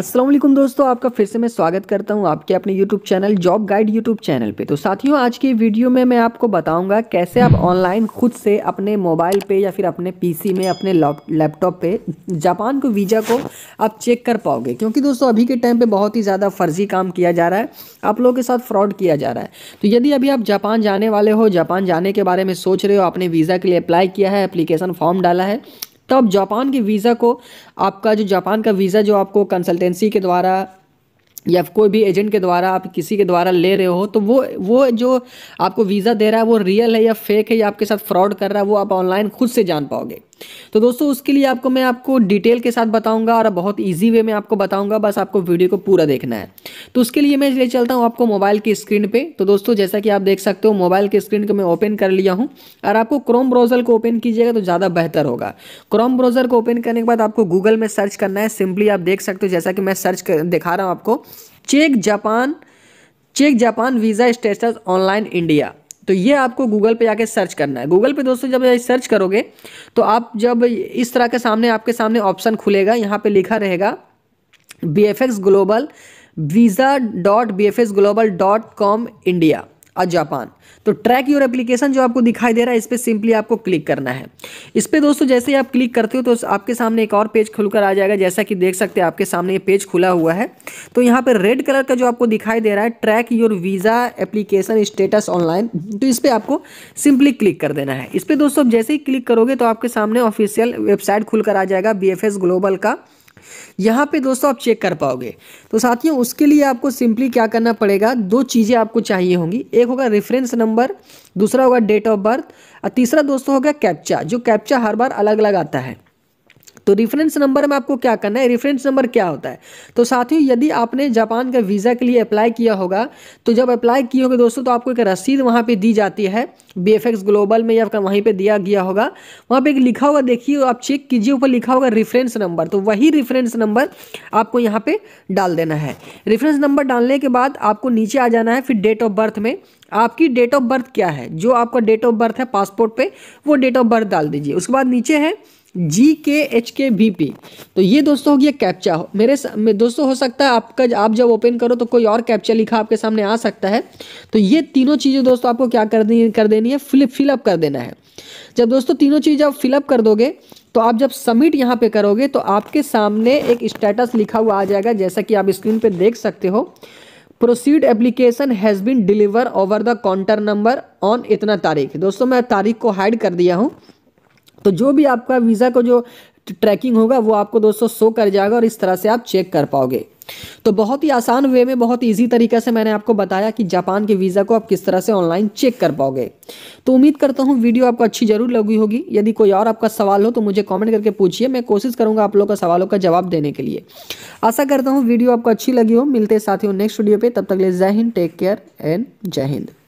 असलम दोस्तों आपका फिर से मैं स्वागत करता हूं आपके अपने YouTube channel job guide YouTube channel पे तो साथियों आज की वीडियो में मैं आपको बताऊंगा कैसे आप ऑनलाइन खुद से अपने मोबाइल पे या फिर अपने पीसी में अपने लैपटॉप पे जापान को वीज़ा को आप चेक कर पाओगे क्योंकि दोस्तों अभी के टाइम पर बहुत ही ज़्यादा फर्जी काम किया जा रहा है आप लोगों के साथ फ्रॉड किया जा रहा है तो यदि अभी आप जापान जाने वाले हो जापान जाने के बारे में सोच रहे हो आपने वीज़ा के लिए अप्लाई किया है अप्लीकेशन फॉर्म डाला है तो अब जापान के वीज़ा को आपका जो जापान का वीज़ा जो आपको कंसल्टेंसी के द्वारा या कोई भी एजेंट के द्वारा आप किसी के द्वारा ले रहे हो तो वो वो जो आपको वीज़ा दे रहा है वो रियल है या फेक है या आपके साथ फ्रॉड कर रहा है वो आप ऑनलाइन खुद से जान पाओगे तो दोस्तों उसके लिए आपको मैं आपको डिटेल के साथ बताऊंगा और बहुत ईजी वे में आपको बताऊंगा बस आपको वीडियो को पूरा देखना है तो उसके लिए मैं ले चलता हूँ आपको मोबाइल की स्क्रीन पर तो दोस्तों जैसा कि आप देख सकते हो मोबाइल की स्क्रीन को मैं ओपन कर लिया हूँ और आपको क्रोम ब्राउज़र को ओपन कीजिएगा तो ज़्यादा बेहतर होगा क्रोम ब्राउज़र को ओपन करने के बाद आपको गूगल में सर्च करना है सिंपली आप देख सकते हो जैसा कि मैं सर्च कर, दिखा रहा हूँ आपको check Japan check Japan visa status online India तो ये आपको गूगल पे जाके सर्च करना है गूगल पे दोस्तों जब सर्च करोगे तो आप जब इस तरह के सामने आपके सामने ऑप्शन खुलेगा यहाँ पे लिखा रहेगा B F X global visa dot B F X global dot com India और जापान तो ट्रैक योर एप्लीकेशन जो आपको दिखाई दे रहा है इस पर सिंपली आपको क्लिक करना है इस पर दोस्तों जैसे ही आप क्लिक करते हो तो आपके सामने एक और पेज खुलकर आ जाएगा जैसा कि देख सकते हैं आपके सामने ये पेज खुला हुआ है तो यहाँ पर रेड कलर का जो आपको दिखाई दे रहा है track your visa application status online तो इस पर आपको सिंपली क्लिक कर देना है इस पर दोस्तों जैसे ही क्लिक करोगे तो आपके सामने ऑफिशियल वेबसाइट खुलकर आ जाएगा बी ग्लोबल का यहाँ पे दोस्तों आप चेक कर पाओगे तो साथियों उसके लिए आपको सिंपली क्या करना पड़ेगा दो चीज़ें आपको चाहिए होंगी एक होगा रेफरेंस नंबर दूसरा होगा डेट ऑफ बर्थ और तीसरा दोस्तों होगा कैप्चा जो कैप्चा हर बार अलग अलग आता है तो रेफरेंस नंबर में आपको क्या करना है रेफरेंस नंबर क्या होता है तो साथियों यदि आपने जापान का वीज़ा के लिए अप्लाई किया होगा तो जब अप्लाई किए होंगे दोस्तों तो आपको एक रसीद वहाँ पे दी जाती है बी ग्लोबल में या वहीं पे दिया गया होगा वहाँ पे एक लिखा होगा देखिए आप चेक कीजिए ऊपर लिखा होगा रेफरेंस नंबर तो वही रेफरेंस नंबर आपको यहाँ पर डाल देना है रेफरेंस नंबर डालने के बाद आपको नीचे आ जाना है फिर डेट ऑफ बर्थ में आपकी डेट ऑफ बर्थ क्या है जो आपका डेट ऑफ बर्थ है पासपोर्ट पे वो डेट ऑफ बर्थ डाल दीजिए उसके बाद नीचे है जी के एच के बी पी तो ये दोस्तों हो गया कैप्चा मेरे दोस्तों हो सकता है आपका आप जब ओपन करो तो कोई और कैप्चा लिखा आपके सामने आ सकता है तो ये तीनों चीज़ें दोस्तों आपको क्या कर देनी कर देनी है फिल फिलअप कर देना है जब दोस्तों तीनों चीज़ आप फिलअप कर दोगे तो आप जब सबमिट यहाँ पे करोगे तो आपके सामने एक स्टेटस लिखा हुआ आ जाएगा जैसा कि आप स्क्रीन पर देख सकते हो proceed application has been deliver over the counter number on इतना तारीख दोस्तों मैं तारीख को हाइड कर दिया हूँ तो जो भी आपका वीज़ा का जो ट्रैकिंग होगा वो आपको दोस्तों शो कर जाएगा और इस तरह से आप चेक कर पाओगे तो बहुत ही आसान वे में बहुत इजी तरीके से मैंने आपको बताया कि जापान के वीज़ा को आप किस तरह से ऑनलाइन चेक कर पाओगे तो उम्मीद करता हूँ वीडियो आपको अच्छी जरूर लगी होगी यदि कोई और आपका सवाल हो तो मुझे कमेंट करके पूछिए मैं कोशिश करूँगा आप लोगों का सवालों का जवाब देने के लिए आशा करता हूँ वीडियो आपको अच्छी लगी हो मिलते साथियों नेक्स्ट वीडियो पर तब तक ले जय हिंद टेक केयर एंड जय हिंद